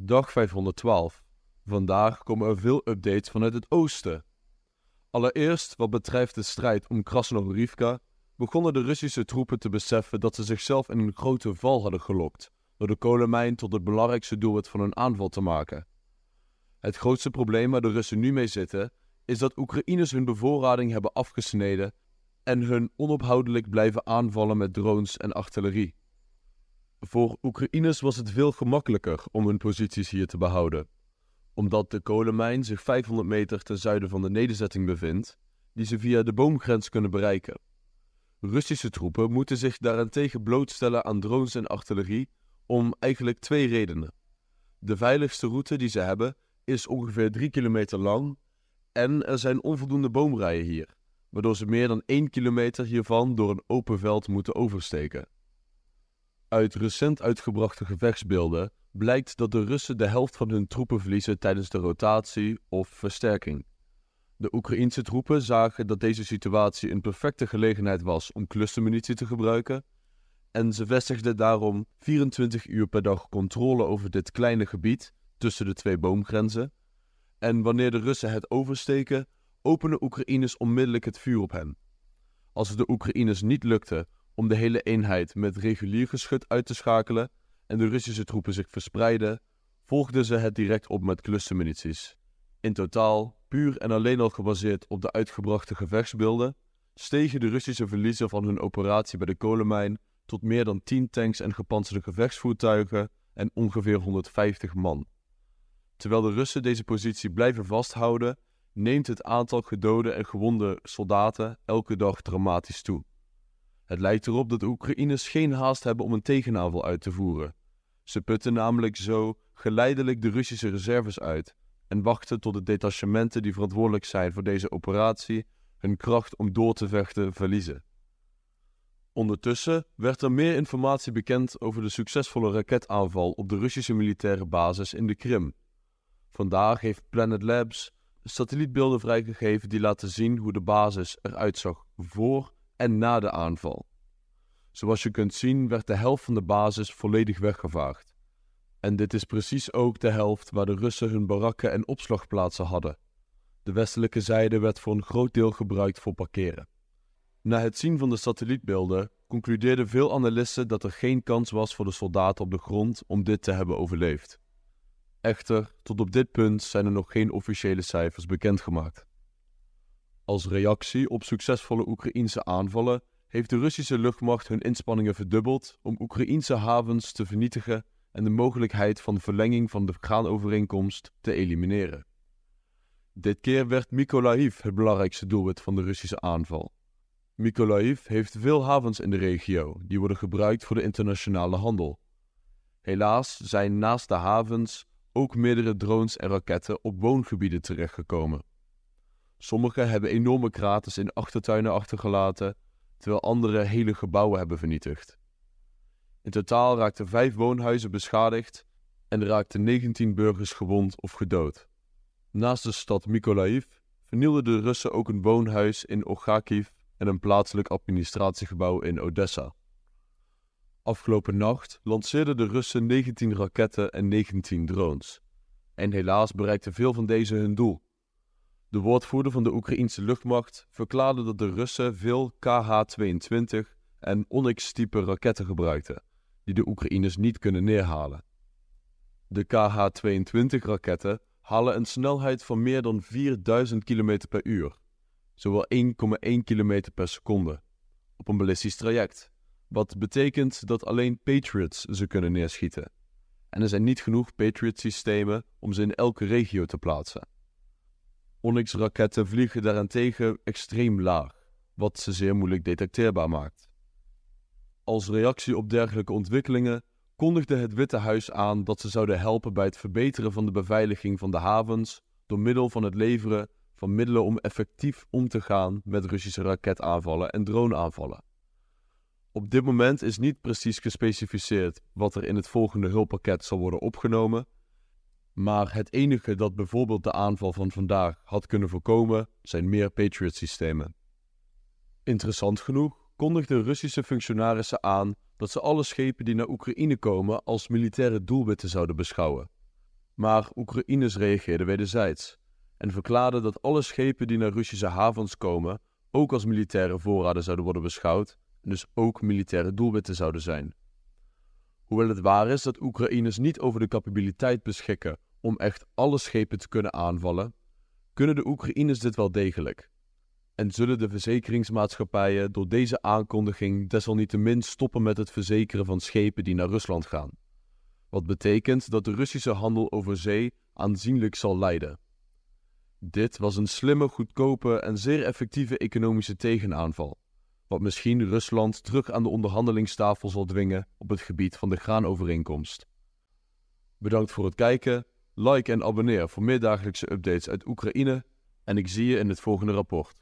Dag 512. Vandaag komen er veel updates vanuit het oosten. Allereerst wat betreft de strijd om Krasnohorivka, begonnen de Russische troepen te beseffen dat ze zichzelf in een grote val hadden gelokt, door de kolenmijn tot het belangrijkste doelwit van hun aanval te maken. Het grootste probleem waar de Russen nu mee zitten, is dat Oekraïners hun bevoorrading hebben afgesneden en hun onophoudelijk blijven aanvallen met drones en artillerie. Voor Oekraïners was het veel gemakkelijker om hun posities hier te behouden, omdat de kolenmijn zich 500 meter ten zuiden van de nederzetting bevindt, die ze via de boomgrens kunnen bereiken. Russische troepen moeten zich daarentegen blootstellen aan drones en artillerie om eigenlijk twee redenen. De veiligste route die ze hebben is ongeveer 3 kilometer lang en er zijn onvoldoende boomrijen hier, waardoor ze meer dan 1 kilometer hiervan door een open veld moeten oversteken. Uit recent uitgebrachte gevechtsbeelden blijkt dat de Russen de helft van hun troepen verliezen tijdens de rotatie of versterking. De Oekraïense troepen zagen dat deze situatie een perfecte gelegenheid was om clustermunitie te gebruiken en ze vestigden daarom 24 uur per dag controle over dit kleine gebied tussen de twee boomgrenzen. En wanneer de Russen het oversteken, openen Oekraïners onmiddellijk het vuur op hen. Als het de Oekraïners niet lukte om de hele eenheid met regulier geschut uit te schakelen en de Russische troepen zich verspreiden, volgden ze het direct op met clustermunities. In totaal, puur en alleen al gebaseerd op de uitgebrachte gevechtsbeelden, stegen de Russische verliezen van hun operatie bij de kolenmijn tot meer dan 10 tanks en gepantserde gevechtsvoertuigen en ongeveer 150 man. Terwijl de Russen deze positie blijven vasthouden, neemt het aantal gedode en gewonde soldaten elke dag dramatisch toe. Het lijkt erop dat de Oekraïners geen haast hebben om een tegenaanval uit te voeren. Ze putten namelijk zo geleidelijk de Russische reserves uit en wachten tot de detachementen die verantwoordelijk zijn voor deze operatie hun kracht om door te vechten verliezen. Ondertussen werd er meer informatie bekend over de succesvolle raketaanval op de Russische militaire basis in de Krim. Vandaag heeft Planet Labs satellietbeelden vrijgegeven die laten zien hoe de basis eruit zag voor en na de aanval. Zoals je kunt zien werd de helft van de basis volledig weggevaagd. En dit is precies ook de helft waar de Russen hun barakken en opslagplaatsen hadden. De westelijke zijde werd voor een groot deel gebruikt voor parkeren. Na het zien van de satellietbeelden concludeerden veel analisten dat er geen kans was voor de soldaten op de grond om dit te hebben overleefd. Echter, tot op dit punt zijn er nog geen officiële cijfers bekendgemaakt. Als reactie op succesvolle Oekraïnse aanvallen heeft de Russische luchtmacht hun inspanningen verdubbeld om Oekraïense havens te vernietigen en de mogelijkheid van verlenging van de graanovereenkomst te elimineren. Dit keer werd Mykolaiv het belangrijkste doelwit van de Russische aanval. Mykolaiv heeft veel havens in de regio die worden gebruikt voor de internationale handel. Helaas zijn naast de havens ook meerdere drones en raketten op woongebieden terechtgekomen. Sommigen hebben enorme kraters in achtertuinen achtergelaten, terwijl anderen hele gebouwen hebben vernietigd. In totaal raakten vijf woonhuizen beschadigd en raakten 19 burgers gewond of gedood. Naast de stad Mykolaiv vernielden de Russen ook een woonhuis in Ochakiv en een plaatselijk administratiegebouw in Odessa. Afgelopen nacht lanceerden de Russen 19 raketten en 19 drones. En helaas bereikten veel van deze hun doel. De woordvoerder van de Oekraïnse luchtmacht verklaarde dat de Russen veel KH-22 en Onyx-type raketten gebruikten, die de Oekraïners niet kunnen neerhalen. De KH-22-raketten halen een snelheid van meer dan 4000 km per uur, zowel 1,1 km per seconde, op een ballistisch traject, wat betekent dat alleen Patriots ze kunnen neerschieten. En er zijn niet genoeg Patriot-systemen om ze in elke regio te plaatsen. Onyx-raketten vliegen daarentegen extreem laag, wat ze zeer moeilijk detecteerbaar maakt. Als reactie op dergelijke ontwikkelingen kondigde het Witte Huis aan dat ze zouden helpen bij het verbeteren van de beveiliging van de havens door middel van het leveren van middelen om effectief om te gaan met Russische raketaanvallen en droneaanvallen. Op dit moment is niet precies gespecificeerd wat er in het volgende hulppakket zal worden opgenomen, maar het enige dat bijvoorbeeld de aanval van vandaag had kunnen voorkomen, zijn meer Patriot-systemen. Interessant genoeg kondigden Russische functionarissen aan dat ze alle schepen die naar Oekraïne komen als militaire doelwitten zouden beschouwen. Maar Oekraïners reageerden wederzijds en verklaarden dat alle schepen die naar Russische havens komen ook als militaire voorraden zouden worden beschouwd en dus ook militaire doelwitten zouden zijn. Hoewel het waar is dat Oekraïners niet over de capabiliteit beschikken om echt alle schepen te kunnen aanvallen, kunnen de Oekraïners dit wel degelijk. En zullen de verzekeringsmaatschappijen door deze aankondiging desalniettemin stoppen met het verzekeren van schepen die naar Rusland gaan. Wat betekent dat de Russische handel over zee aanzienlijk zal lijden. Dit was een slimme, goedkope en zeer effectieve economische tegenaanval, wat misschien Rusland terug aan de onderhandelingstafel zal dwingen op het gebied van de graanovereenkomst. Bedankt voor het kijken Like en abonneer voor meer dagelijkse updates uit Oekraïne en ik zie je in het volgende rapport.